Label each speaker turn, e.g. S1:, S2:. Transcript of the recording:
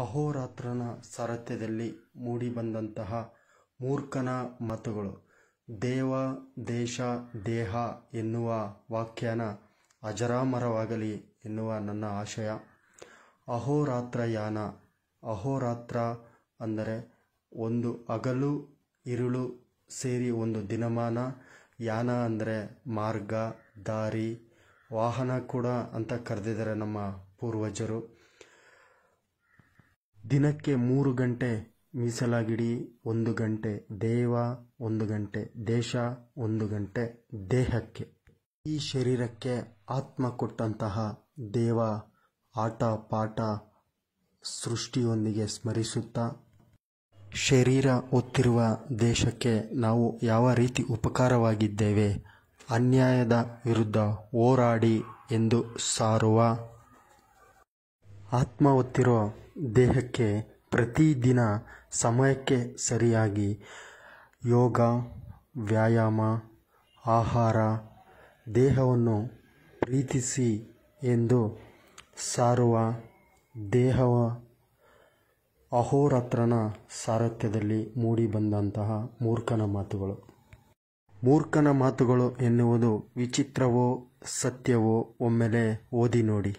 S1: ಅಹೋರಾತ್ರನ ಸಾರಥ್ಯದಲ್ಲಿ ಮೂಡಿಬಂದಂತಹ ಮೂರ್ಖನ ಮಾತುಗಳು ದೇವ ದೇಶ ದೇಹ ಎನ್ನುವ ವಾಕ್ಯನ ಅಜರಾಮರವಾಗಲಿ ಎನ್ನುವ ನನ್ನ ಆಶಯ ಅಹೋರಾತ್ರ ಯಾನ ಅಹೋರಾತ್ರ ಅಂದರೆ ಒಂದು ಹಗಲು ಇರುಳು ಸೇರಿ ಒಂದು ದಿನಮಾನ ಯಾನ ಅಂದರೆ ಮಾರ್ಗ ದಾರಿ ವಾಹನ ಕೂಡ ಅಂತ ಕರೆದಿದ್ದಾರೆ ನಮ್ಮ ಪೂರ್ವಜರು ದಿನಕ್ಕೆ ಮೂರು ಗಂಟೆ ಮೀಸಲಾಗಿಡಿ ಒಂದು ಗಂಟೆ ದೇವ ಒಂದು ಗಂಟೆ ದೇಶ ಒಂದು ಗಂಟೆ ದೇಹಕ್ಕೆ ಈ ಶರೀರಕ್ಕೆ ಆತ್ಮ ಕೊಟ್ಟಂತಹ ದೇವ ಆಟ ಪಾಠ ಸೃಷ್ಟಿಯೊಂದಿಗೆ ಸ್ಮರಿಸುತ್ತಾ ಶರೀರ ಒತ್ತಿರುವ ದೇಶಕ್ಕೆ ನಾವು ಯಾವ ರೀತಿ ಉಪಕಾರವಾಗಿದ್ದೇವೆ ಅನ್ಯಾಯದ ವಿರುದ್ಧ ಹೋರಾಡಿ ಎಂದು ಸಾರುವ ಆತ್ಮ ಒತ್ತಿರೋ ದೇಹಕ್ಕೆ ಪ್ರತಿದಿನ ಸಮಯಕ್ಕೆ ಸರಿಯಾಗಿ ಯೋಗ ವ್ಯಾಯಾಮ ಆಹಾರ ದೇಹವನ್ನು ಪ್ರೀತಿಸಿ ಎಂದು ಸಾರುವ ದೇಹವ ಅಹೋರಾತ್ರನ ಸಾರಥ್ಯದಲ್ಲಿ ಮೂಡಿಬಂದಂತಹ ಮೂರ್ಖನ ಮಾತುಗಳು ಮೂರ್ಖನ ಮಾತುಗಳು ಎನ್ನುವುದು ವಿಚಿತ್ರವೋ ಸತ್ಯವೋ ಒಮ್ಮೆಲೆ ಓದಿ ನೋಡಿ